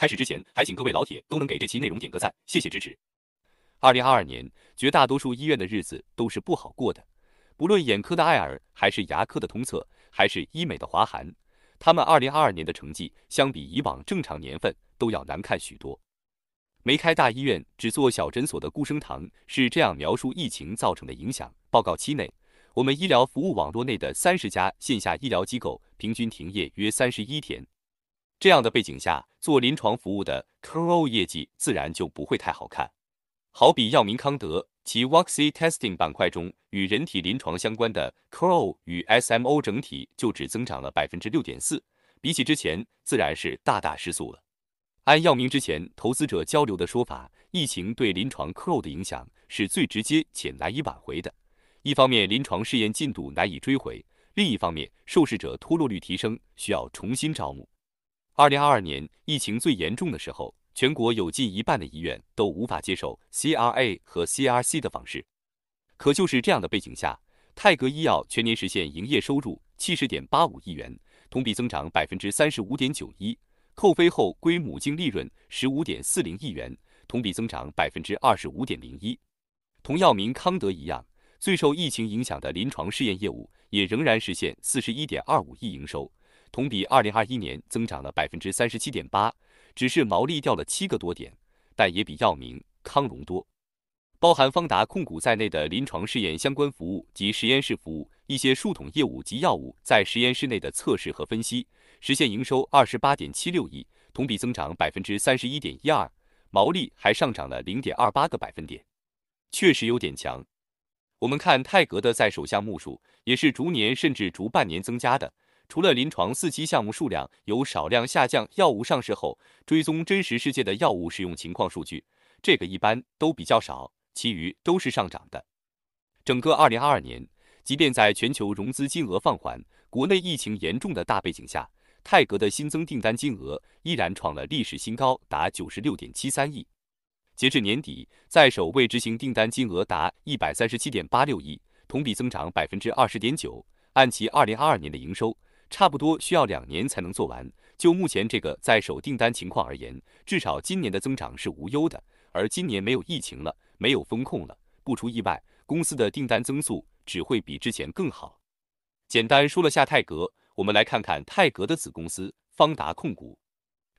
开始之前，还请各位老铁都能给这期内容点个赞，谢谢支持。二零二二年，绝大多数医院的日子都是不好过的，不论眼科的爱尔，还是牙科的通策，还是医美的华涵，他们二零二二年的成绩相比以往正常年份都要难看许多。没开大医院，只做小诊所的顾生堂是这样描述疫情造成的影响：报告期内，我们医疗服务网络内的三十家线下医疗机构平均停业约三十一天。这样的背景下，做临床服务的 CRO 业绩自然就不会太好看。好比药明康德其 x y testing 板块中与人体临床相关的 CRO 与 SMO 整体就只增长了百分之六点四，比起之前自然是大大失速了。按药明之前投资者交流的说法，疫情对临床 CRO 的影响是最直接且难以挽回的。一方面，临床试验进度难以追回；另一方面，受试者脱落率提升，需要重新招募。二零二二年疫情最严重的时候，全国有近一半的医院都无法接受 C R A 和 C R C 的方式。可就是这样的背景下，泰格医药全年实现营业收入七十点八五亿元，同比增长百分之三十五点九一，扣非后归母净利润十五点四零亿元，同比增长百分之二十五点零一。同药明康德一样，最受疫情影响的临床试验业务也仍然实现四十一点二五亿营收。同比二零二一年增长了百分之三十七点八，只是毛利掉了七个多点，但也比药明康荣多。包含方达控股在内的临床试验相关服务及实验室服务，一些数桶业务及药物在实验室内的测试和分析，实现营收二十八点七六亿，同比增长百分之三十一点一二，毛利还上涨了零点二八个百分点，确实有点强。我们看泰格的在手项目数也是逐年甚至逐半年增加的。除了临床四期项目数量有少量下降，药物上市后追踪真实世界的药物使用情况数据，这个一般都比较少，其余都是上涨的。整个二零二二年，即便在全球融资金额放缓、国内疫情严重的大背景下，泰格的新增订单金额依然创了历史新高，达九十六点七三亿。截至年底，在首位执行订单金额达一百三十七点八六亿，同比增长百分之二十点九，按其二零二二年的营收。差不多需要两年才能做完。就目前这个在手订单情况而言，至少今年的增长是无忧的。而今年没有疫情了，没有风控了，不出意外，公司的订单增速只会比之前更好。简单说了下泰格，我们来看看泰格的子公司方达控股。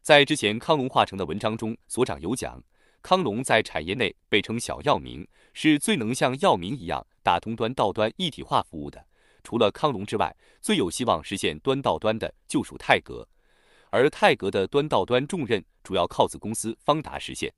在之前康龙化成的文章中，所长有讲，康龙在产业内被称小药明，是最能像药明一样打通端到端一体化服务的。除了康龙之外，最有希望实现端到端的就属泰格，而泰格的端到端重任主要靠子公司方达实现。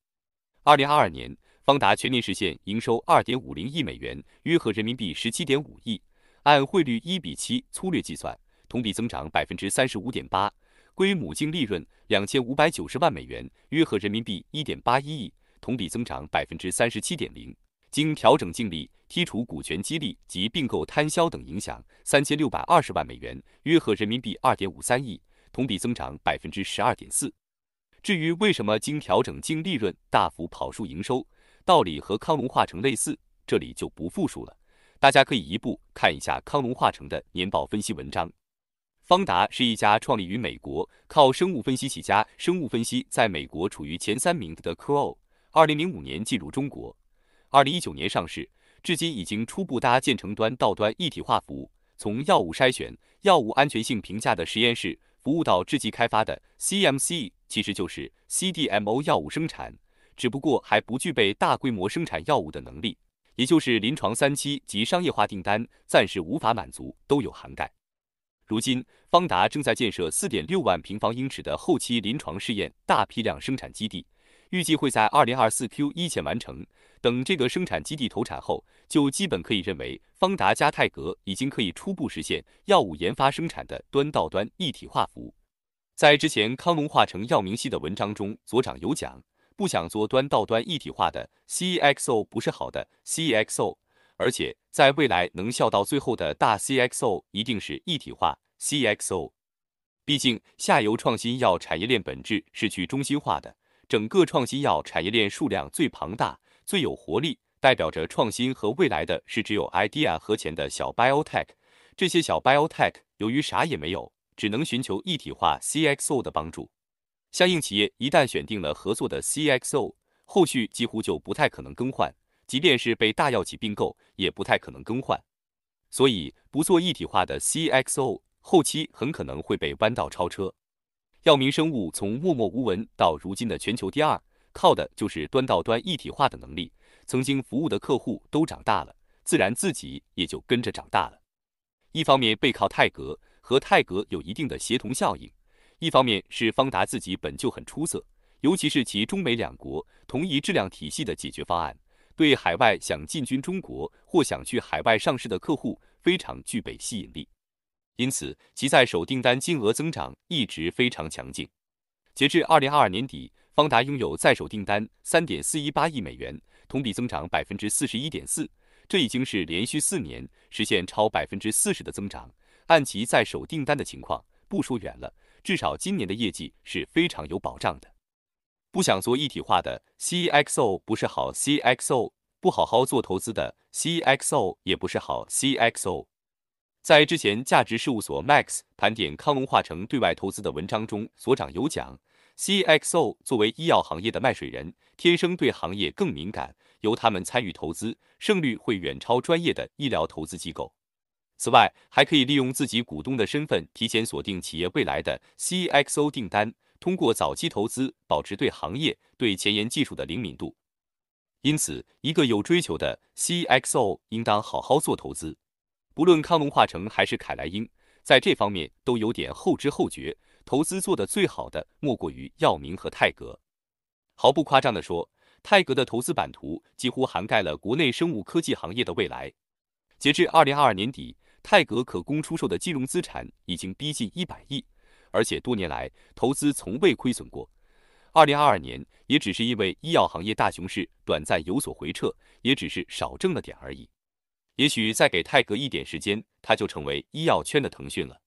二零二二年，方达全年实现营收二点五零亿美元，约合人民币十七点五亿，按汇率一比七粗略计算，同比增长百分之三十五点八，归母净利润两千五百九十万美元，约合人民币一点八一亿，同比增长百分之三十七点零。经调整净利剔除股权激励及并购摊销等影响，三千六百二十万美元，约合人民币二点五三亿，同比增长百分之十二点四。至于为什么经调整净利润大幅跑输营收，道理和康龙化成类似，这里就不复述了。大家可以一步看一下康龙化成的年报分析文章。方达是一家创立于美国，靠生物分析起家，生物分析在美国处于前三名的 CRO。二零零五年进入中国。二零一九年上市，至今已经初步搭建成端到端一体化服务，从药物筛选、药物安全性评价的实验室服务到制剂开发的 CMC，其实就是 CDMO 药物生产，只不过还不具备大规模生产药物的能力，也就是临床三期及商业化订单暂时无法满足，都有涵盖。如今，方达正在建设四点六万平方英尺的后期临床试验、大批量生产基地。预计会在二零二四 Q 一前完成。等这个生产基地投产后，就基本可以认为方达加泰格已经可以初步实现药物研发生产的端到端一体化服务。在之前康龙化成药明熙的文章中，左长有讲，不想做端到端一体化的 C X O 不是好的 C X O，而且在未来能笑到最后的大 C X O 一定是一体化 C X O。毕竟下游创新药产业链本质是去中心化的。整个创新药产业链数量最庞大、最有活力，代表着创新和未来的，是只有 idea 和钱的小 biotech。这些小 biotech 由于啥也没有，只能寻求一体化 Cxo 的帮助。相应企业一旦选定了合作的 Cxo，后续几乎就不太可能更换，即便是被大药企并购，也不太可能更换。所以不做一体化的 Cxo，后期很可能会被弯道超车。药明生物从默默无闻到如今的全球第二，靠的就是端到端一体化的能力。曾经服务的客户都长大了，自然自己也就跟着长大了。一方面背靠泰格，和泰格有一定的协同效应；一方面是方达自己本就很出色，尤其是其中美两国同一质量体系的解决方案，对海外想进军中国或想去海外上市的客户非常具备吸引力。因此，其在手订单金额增长一直非常强劲。截至二零二二年底，方达拥有在手订单三点四一八亿美元，同比增长百分之四十一点四。这已经是连续四年实现超百分之四十的增长。按其在手订单的情况，不说远了，至少今年的业绩是非常有保障的。不想做一体化的 C X O 不是好 C X O，不好好做投资的 C X O 也不是好 C X O。在之前价值事务所 Max 盘点康龙化成对外投资的文章中，所长有讲，CXO 作为医药行业的卖水人，天生对行业更敏感，由他们参与投资，胜率会远超专业的医疗投资机构。此外，还可以利用自己股东的身份，提前锁定企业未来的 CXO 订单，通过早期投资，保持对行业、对前沿技术的灵敏度。因此，一个有追求的 CXO 应当好好做投资。不论康龙化成还是凯莱英，在这方面都有点后知后觉。投资做得最好的，莫过于药明和泰格。毫不夸张地说，泰格的投资版图几乎涵盖了国内生物科技行业的未来。截至二零二二年底，泰格可供出售的金融资产已经逼近一百亿，而且多年来投资从未亏损过。二零二二年也只是因为医药行业大熊市短暂有所回撤，也只是少挣了点而已。也许再给泰格一点时间，他就成为医药圈的腾讯了。